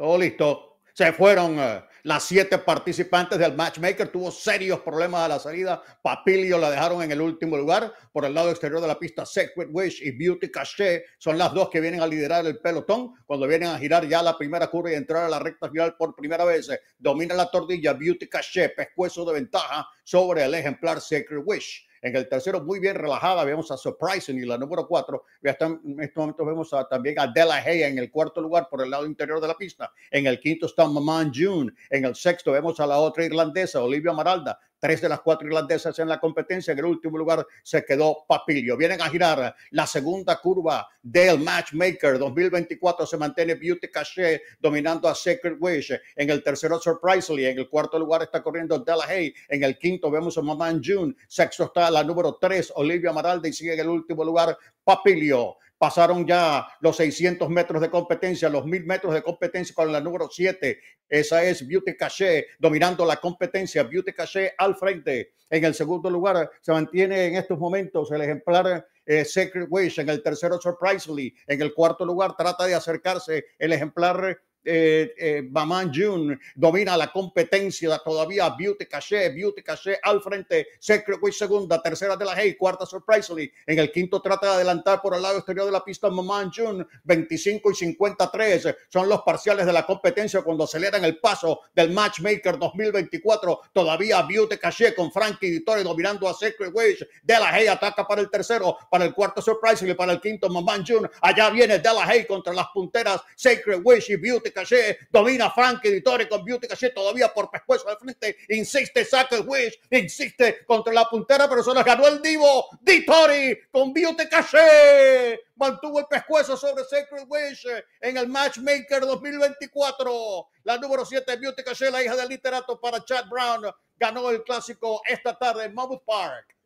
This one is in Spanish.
Todo listo. Se fueron eh, las siete participantes del matchmaker. Tuvo serios problemas a la salida. Papilio la dejaron en el último lugar. Por el lado exterior de la pista, Secret Wish y Beauty Cache son las dos que vienen a liderar el pelotón. Cuando vienen a girar ya la primera curva y entrar a la recta final por primera vez, eh, domina la tortilla Beauty Caché, pescuezo de ventaja sobre el ejemplar Secret Wish. En el tercero, muy bien relajada, vemos a Surprising y la número cuatro. Ya en estos momentos vemos también a Della Hay en el cuarto lugar por el lado interior de la pista. En el quinto está Maman June. En el sexto vemos a la otra irlandesa, Olivia Maralda tres de las cuatro irlandesas en la competencia. En el último lugar se quedó Papilio. Vienen a girar la segunda curva del Matchmaker 2024. Se mantiene Beauty Cache dominando a Sacred Wish. En el tercero, Surprisingly. En el cuarto lugar está corriendo Della Hay. En el quinto vemos a Maman June. Sexto está la número 3, Olivia Maralda, y sigue en el último lugar Papilio. Pasaron ya los 600 metros de competencia, los 1000 metros de competencia con la número 7. Esa es Beauty Caché, dominando la competencia. Beauty Caché al frente. En el segundo lugar se mantiene en estos momentos el ejemplar eh, Secret Wish. En el tercero, Surprisingly. En el cuarto lugar trata de acercarse el ejemplar eh, eh, Maman June domina la competencia todavía Beauty Caché, Beauty Caché al frente, Secret Wish, segunda, tercera de la Hay, cuarta Surprisingly, en el quinto trata de adelantar por el lado exterior de la pista Maman June, 25 y 53 son los parciales de la competencia cuando aceleran el paso del Matchmaker 2024, todavía Beauty Caché con Frankie Vittori dominando a Secret Wish. de la Hay ataca para el tercero, para el cuarto Surprisingly, para el quinto Maman June, allá viene de la Hay contra las punteras Secret Wish y Beauty Calle, Caché, domina Frank Editore con Beauty Caché todavía por pescuezo de frente, insiste saca Wish, insiste contra la puntera, pero solo ganó el Divo, Ditori con Beauty Caché, mantuvo el pescuezo sobre Sacred Wish en el Matchmaker 2024. La número 7, Beauty Caché, la hija del literato para Chad Brown, ganó el clásico esta tarde en Mammoth Park.